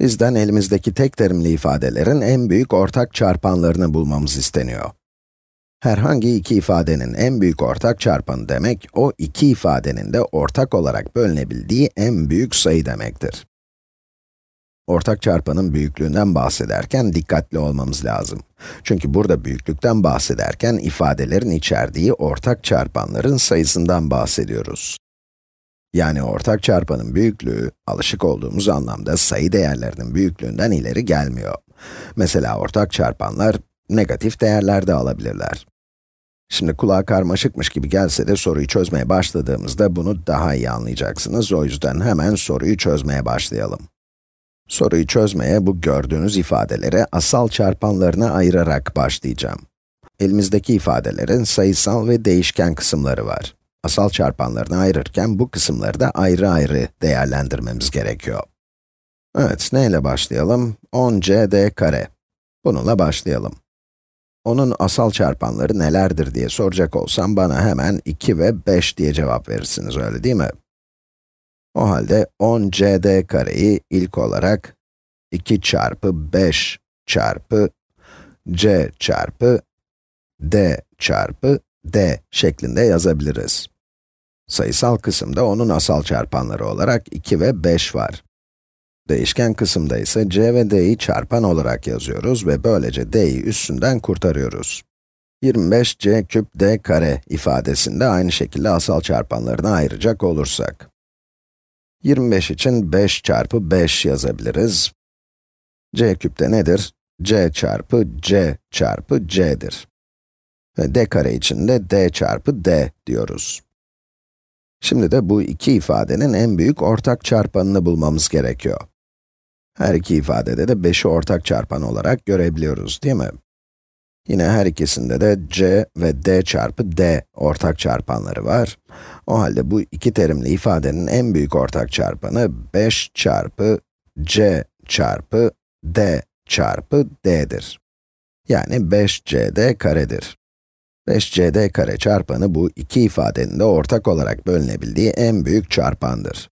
Bizden elimizdeki tek terimli ifadelerin en büyük ortak çarpanlarını bulmamız isteniyor. Herhangi iki ifadenin en büyük ortak çarpanı demek, o iki ifadenin de ortak olarak bölünebildiği en büyük sayı demektir. Ortak çarpanın büyüklüğünden bahsederken dikkatli olmamız lazım. Çünkü burada büyüklükten bahsederken ifadelerin içerdiği ortak çarpanların sayısından bahsediyoruz. Yani ortak çarpanın büyüklüğü, alışık olduğumuz anlamda sayı değerlerinin büyüklüğünden ileri gelmiyor. Mesela ortak çarpanlar negatif değerlerde alabilirler. Şimdi kulağa karmaşıkmış gibi gelse de soruyu çözmeye başladığımızda bunu daha iyi anlayacaksınız. O yüzden hemen soruyu çözmeye başlayalım. Soruyu çözmeye bu gördüğünüz ifadelere asal çarpanlarına ayırarak başlayacağım. Elimizdeki ifadelerin sayısal ve değişken kısımları var asal çarpanlarını ayırırken bu kısımları da ayrı ayrı değerlendirmemiz gerekiyor. Evet, neyle başlayalım? 10cd kare. Bununla başlayalım. Onun asal çarpanları nelerdir diye soracak olsam bana hemen 2 ve 5 diye cevap verirsiniz, öyle değil mi? O halde 10cd kareyi ilk olarak 2 çarpı 5 çarpı c çarpı d çarpı d şeklinde yazabiliriz. Sayısal kısımda onun asal çarpanları olarak 2 ve 5 var. Değişken kısımda ise c ve d'yi çarpan olarak yazıyoruz ve böylece d'yi üstünden kurtarıyoruz. 25c küp d kare ifadesinde aynı şekilde asal çarpanlarını ayıracak olursak. 25 için 5 çarpı 5 yazabiliriz. c küp de nedir? c çarpı c çarpı c'dir. Ve d kare için de d çarpı d diyoruz. Şimdi de bu iki ifadenin en büyük ortak çarpanını bulmamız gerekiyor. Her iki ifadede de 5'i ortak çarpan olarak görebiliyoruz, değil mi? Yine her ikisinde de c ve d çarpı d ortak çarpanları var. O halde bu iki terimli ifadenin en büyük ortak çarpanı 5 çarpı c çarpı d çarpı d'dir. Yani 5cd karedir. 5cd kare çarpanı bu iki ifadenin de ortak olarak bölünebildiği en büyük çarpandır.